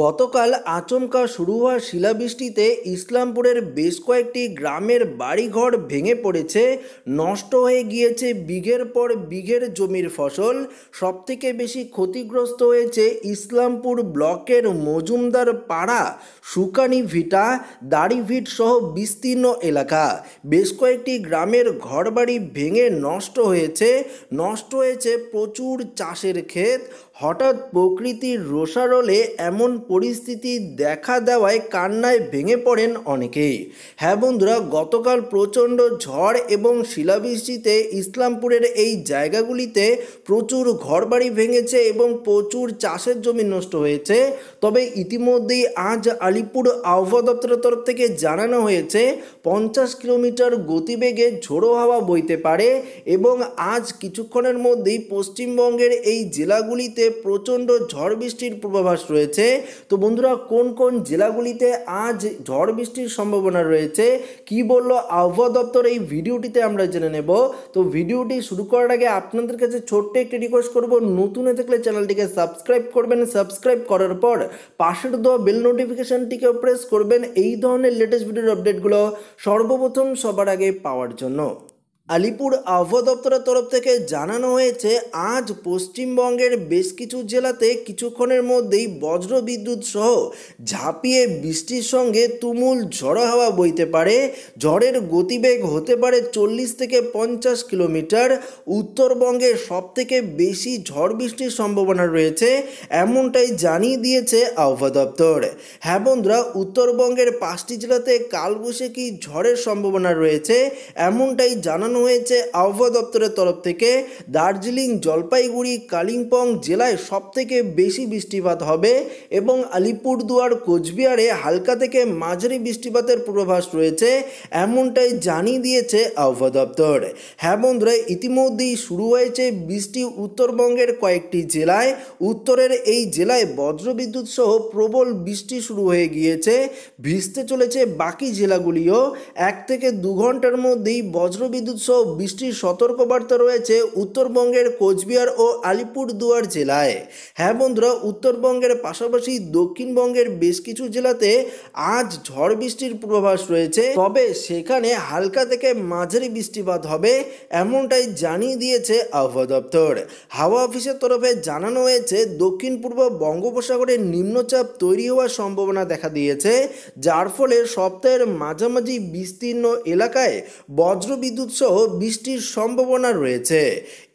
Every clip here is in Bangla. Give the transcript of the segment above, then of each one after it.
গতকাল আচমকা শুরু হওয়া শিলাবৃষ্টিতে ইসলামপুরের বেশ কয়েকটি গ্রামের বাড়িঘর ভেঙে পড়েছে নষ্ট হয়ে গিয়েছে বিঘের পর বিঘের জমির ফসল সবথেকে বেশি ক্ষতিগ্রস্ত হয়েছে ইসলামপুর ব্লকের মজুমদার পাড়া সুকানি ভিটা দাড়িভিট সহ বিস্তীর্ণ এলাকা বেশ কয়েকটি গ্রামের ঘরবাড়ি ভেঙে নষ্ট হয়েছে নষ্ট হয়েছে প্রচুর চাষের ক্ষেত হঠাৎ প্রকৃতির রোষারলে এমন পরিস্থিতি দেখা দেওয়ায় কান্নায় ভেঙে পড়েন অনেকেই হ্যাঁ বন্ধুরা গতকাল প্রচণ্ড ঝড় এবং শিলাবৃষ্টিতে ইসলামপুরের এই জায়গাগুলিতে প্রচুর ঘরবাড়ি ভেঙেছে এবং প্রচুর চাষের জমি নষ্ট হয়েছে তবে ইতিমধ্যেই আজ আলিপুর আবহাওয়া দপ্তরের তরফ থেকে জানানো হয়েছে পঞ্চাশ কিলোমিটার গতিবেগে ঝোড়ো হাওয়া বইতে পারে এবং আজ কিছুক্ষণের মধ্যেই পশ্চিমবঙ্গের এই জেলাগুলিতে প্রচণ্ড ঝড় বৃষ্টির পূর্বাভাস রয়েছে তো বন্ধুরা কোন কোন জেলাগুলিতে আজ ঝড় বৃষ্টির সম্ভাবনা রয়েছে কি বলল আবহাওয়া দপ্তর এই ভিডিওটিতে আমরা জেনে নেব তো ভিডিওটি শুরু করার আগে আপনাদের কাছে ছোট্ট একটি রিকোয়েস্ট করব নতুন থাকলে চ্যানেলটিকে সাবস্ক্রাইব করবেন সাবস্ক্রাইব করার পর পাশের দেওয়া বেল নোটিফিকেশানটিকেও প্রেস করবেন এই ধরনের লেটেস্ট ভিডিওর আপডেটগুলো সর্বপ্রথম সবার আগে পাওয়ার জন্য আলিপুর আবহাওয়া দপ্তরের তরফ থেকে জানানো হয়েছে আজ পশ্চিমবঙ্গের বেশ কিছু জেলাতে কিছুক্ষণের মধ্যেই বজ্রবিদ্যুৎ সহ ঝাঁপিয়ে বৃষ্টির সঙ্গে তুমুল ঝড়ো হাওয়া বইতে পারে ঝড়ের গতিবেগ হতে পারে চল্লিশ থেকে পঞ্চাশ কিলোমিটার উত্তরবঙ্গে সবথেকে বেশি ঝড় বৃষ্টির সম্ভাবনা রয়েছে এমনটাই জানিয়ে দিয়েছে আবহাওয়া দপ্তর হ্যাঁ বন্ধুরা উত্তরবঙ্গের পাঁচটি জেলাতে কালবৈশাখী ঝড়ের সম্ভাবনা রয়েছে এমনটাই জানানো জানানো হয়েছে আবহাওয়া দপ্তরের তরফ থেকে দার্জিলিং জলপাইগুড়ি কালিম্পং জেলায় সবথেকে বেশি বৃষ্টিপাত হবে এবং আলিপুরদুয়ার কোচবিহারে হালকা থেকে মাঝারি বৃষ্টিপাতের পূর্বাভাস রয়েছে এমনটাই জানিয়ে দিয়েছে আবহাওয়া দপ্তর হ্যাঁ বন্ধুরা ইতিমধ্যেই শুরু হয়েছে বৃষ্টি উত্তরবঙ্গের কয়েকটি জেলায় উত্তরের এই জেলায় বজ্রবিদ্যুৎ সহ প্রবল বৃষ্টি শুরু হয়ে গিয়েছে ভিজতে চলেছে বাকি জেলাগুলিও এক থেকে দু ঘন্টার মধ্যেই বজ্রবিদ্যুৎ সহ বৃষ্টির সতর্কবার্তা রয়েছে উত্তরবঙ্গের কোচবিহার ও আলিপুরদুয়ার জেলায় হ্যাঁ বন্ধুরা উত্তরবঙ্গের পাশাপাশি দক্ষিণবঙ্গের বেশ কিছু জেলাতে আজ ঝড় বৃষ্টির পূর্বাভাস রয়েছে তবে সেখানে হালকা থেকে মাঝারি বৃষ্টিপাত হবে এমনটাই জানিয়ে দিয়েছে আবহাওয়া দপ্তর হাওয়া অফিসের তরফে জানানো হয়েছে দক্ষিণ পূর্ব বঙ্গোপসাগরে নিম্নচাপ তৈরি হওয়ার সম্ভাবনা দেখা দিয়েছে যার ফলে সপ্তাহের মাঝামাঝি বিস্তীর্ণ এলাকায় বজ্রবিদ্যুৎ সহ বৃষ্টির সম্ভাবনা রয়েছে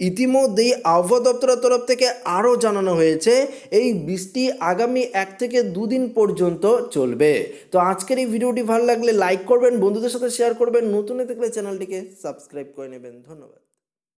ইতিমধ্যেই আবহাওয়া দপ্তরের তরফ থেকে আরও জানানো হয়েছে এই বৃষ্টি আগামী এক থেকে দুদিন পর্যন্ত চলবে তো আজকের এই ভিডিওটি ভালো লাগলে লাইক করবেন বন্ধুদের সাথে শেয়ার করবেন নতুন থাকলে চ্যানেলটিকে সাবস্ক্রাইব করে নেবেন ধন্যবাদ